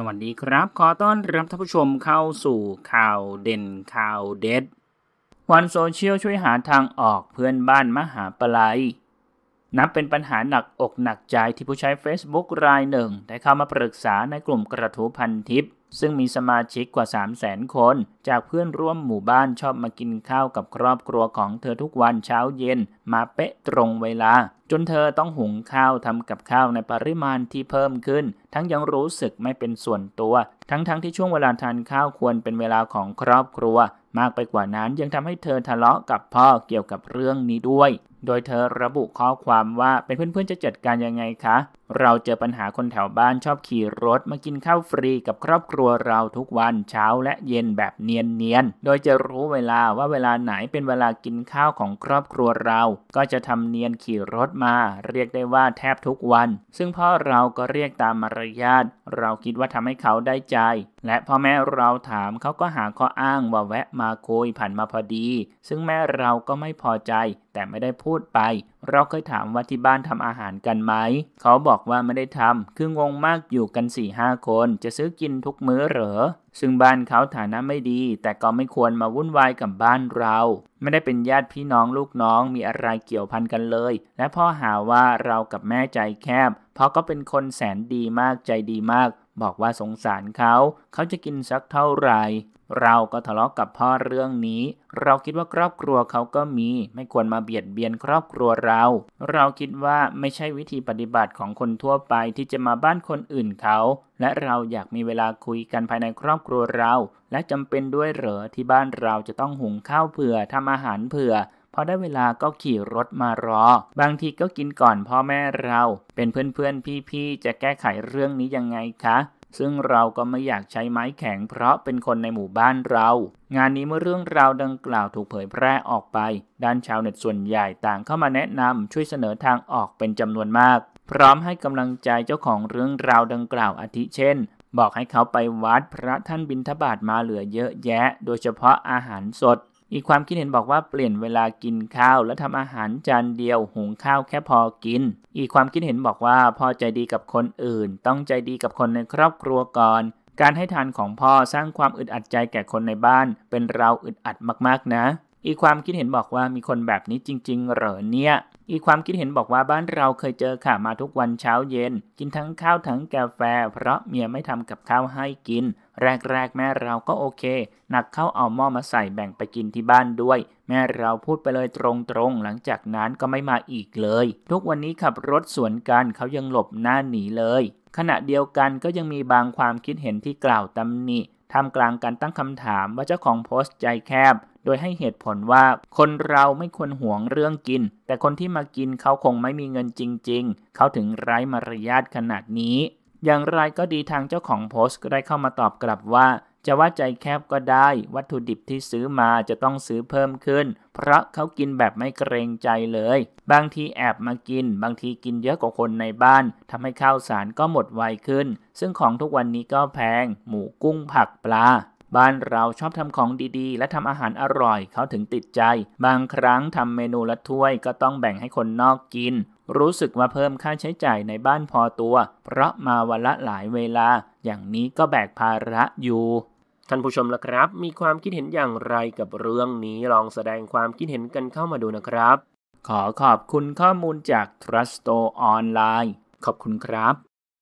สวัสดีครับ ขอต้อนรับท่านผู้ชมเข้าสู่ข่าวเด่นข่าวเด็ด วันโซเชียลช่วยหาทางออกเพื่อนบ้านมหาปลายนับเป็นปัญหาหนักอกหนักใจที่ผู้ใช้ Facebook รายหนึ่ง ได้เข้ามาปรึกษาในกลุ่มกระทู้พันทิพยซึ่งมีสมาชิกกว่า 3 0 0 0 0 0คน จากเพื่อนร่วมหมู่บ้านชอบมากินข้าวกับครอบครัวของเธอทุกวันเช้าเย็นมาเป๊ะตรงเวลา จนเธอต้องหุงข้าว ทำกับข้าวในปริมาณที่เพิ่มขึ้น ทั้งยังรู้สึกไม่เป็นส่วนตัว ทั้งๆทที่ช่วงเวลาทานข้าวควรเป็นเวลาของครอบครัว มากไปกว่านั้นยังทำให้เธอทะเลาะกับพ่อเกี่ยวกับเรื่องนี้ด้วยโดยเธอระบุข้อความว่าเป็นเพื่อนๆจะจัดการยังไงคะ เราเจอปัญหาคนแถวบ้านชอบขี่รถ มากินข้าวฟรีกับครอบครัวเราทุกวันเช้าและเย็นแบบเนียนๆ โดยจะรู้เวลาว่าเวลาไหนเป็นเวลากินข้าวของครอบครัวเรา ก็จะทำเนียนขี่รถมา เรียกได้ว่าแทบทุกวัน ซึ่งพ่อเราก็เรียกตามมารยาท เราคิดว่าทำให้เขาได้ใจ และพ่อแม่เราถามเขาก็หาข้ออ้างว่าแวะมาคุยผ่านมาพอดี ซึ่งแม่เราก็ไม่พอใจแต่ไม่ได้พูดไป เราเคยถามว่าที่บ้านทำอาหารกันไหม เขาบอกว่าไม่ได้ทำ คืองงมากอยู่กัน4ี่ห้าคนจะซื้อกินทุกมื้อเหรอซึ่งบ้านเขาฐานะไม่ดี แต่ก็ไม่ควรมาวุ่นวายกับบ้านเรา ไม่ได้เป็นญาติพี่น้องลูกน้องมีอะไรเกี่ยวพันกันเลย และพ่อหาว่าเรากับแม่ใจแคบ เพราะก็เป็นคนแสนดีมากใจดีมาก บอกว่าสงสารเขา เขาจะกินสักเท่าไหร่เราก็ทะเลาะกับพ่อเรื่องนี้ เราคิดว่าครอบครัวเขาก็มี ไม่ควรมาเบียดเบียนครอบครัวเรา เราคิดว่าไม่ใช่วิธีปฏิบัติของคนทั่วไปที่จะมาบ้านคนอื่นเขา และเราอยากมีเวลาคุยกันภายในครอบครัวเรา และจำเป็นด้วยเหรอที่บ้านเราจะต้องหุงข้าวเผื่อ ทำอาหารเผื่อพอได้เวลาก็ขี่รถมารอ บางทีก็กินก่อนพ่อแม่เรา เป็นเพื่อนๆพี่ๆจะแก้ไขเรื่องนี้ยังไงคะซึ่งเราก็ไม่อยากใช้ไม้แข็งเพราะเป็นคนในหมู่บ้านเรา งานนี้เมื่อเรื่องราวดังกล่าวถูกเผยแพร่ออกไป ด้านชาวเน็ตส่วนใหญ่ต่างเข้ามาแนะนำช่วยเสนอทางออกเป็นจำนวนมาก พร้อมให้กำลังใจเจ้าของเรื่องราวดังกล่าวอาทิเช่น บอกให้เขาไปวัดพระท่านบิณฑบาตมาเหลือเยอะแยะ โดยเฉพาะอาหารสดอีกความคิดเห็นบอกว่าเปลี่ยนเวลากินข้าวและทำอาหารจานเดียวหุงข้าวแค่พอกิน อีกความคิดเห็นบอกว่าพอใจดีกับคนอื่นต้องใจดีกับคนในครอบครัวก่อนการให้ทานของพ่อสร้างความอึดอัดใจแก่คนในบ้าน เป็นเราอึดอัดมากๆนะ อีกความคิดเห็นบอกว่ามีคนแบบนี้จริง ๆ เหรอเนี่ย อีกความคิดเห็นบอกว่าบ้านเราเคยเจอค่ะมาทุกวันเช้าเย็น กินทั้งข้าวทั้งกาแฟ เพราะเมียไม่ทำกับข้าวให้กินแรกๆ แม่เราก็โอเค หนักเข้าเอาหม้อมาใส่แบ่งไปกินที่บ้านด้วย แม่เราพูดไปเลยตรงๆ หลังจากนั้นก็ไม่มาอีกเลย ทุกวันนี้ขับรถสวนกันเขายังหลบหน้าหนีเลย ขณะเดียวกันก็ยังมีบางความคิดเห็นที่กล่าวตำหนิทำกลางการตั้งคำถามว่าเจ้าของโพสต์ใจแคบ โดยให้เหตุผลว่า คนเราไม่ควรห่วงเรื่องกิน แต่คนที่มากินเขาคงไม่มีเงินจริงๆ เขาถึงไร้มารยาทขนาดนี้อย่างไรก็ดีทางเจ้าของโพสต์ก็ได้เข้ามาตอบกลับว่า จะว่าใจแคบก็ได้ วัตถุดิบที่ซื้อมาจะต้องซื้อเพิ่มขึ้นเพราะเขากินแบบไม่เกรงใจเลย บางทีแอบมากิน บางทีกินเยอะกว่าคนในบ้าน ทำให้ข้าวสารก็หมดไวขึ้น ซึ่งของทุกวันนี้ก็แพง หมูกุ้งผักปลา บ้านเราชอบทำของดีๆ และทำอาหารอร่อยเขาถึงติดใจ บางครั้งทำเมนูละถ้วย ก็ต้องแบ่งให้คนนอกกินรู้สึกว่าเพิ่มค่าใช้จ่ายในบ้านพอตัว เพราะมาวันละหลายเวลา อย่างนี้ก็แบกภาระอยู่ ท่านผู้ชมละครับมีความคิดเห็นอย่างไรกับเรื่องนี้ลองแสดงความคิดเห็นกันเข้ามาดูนะครับ ขอขอบคุณข้อมูลจาก Trusto online ขอบคุณครับ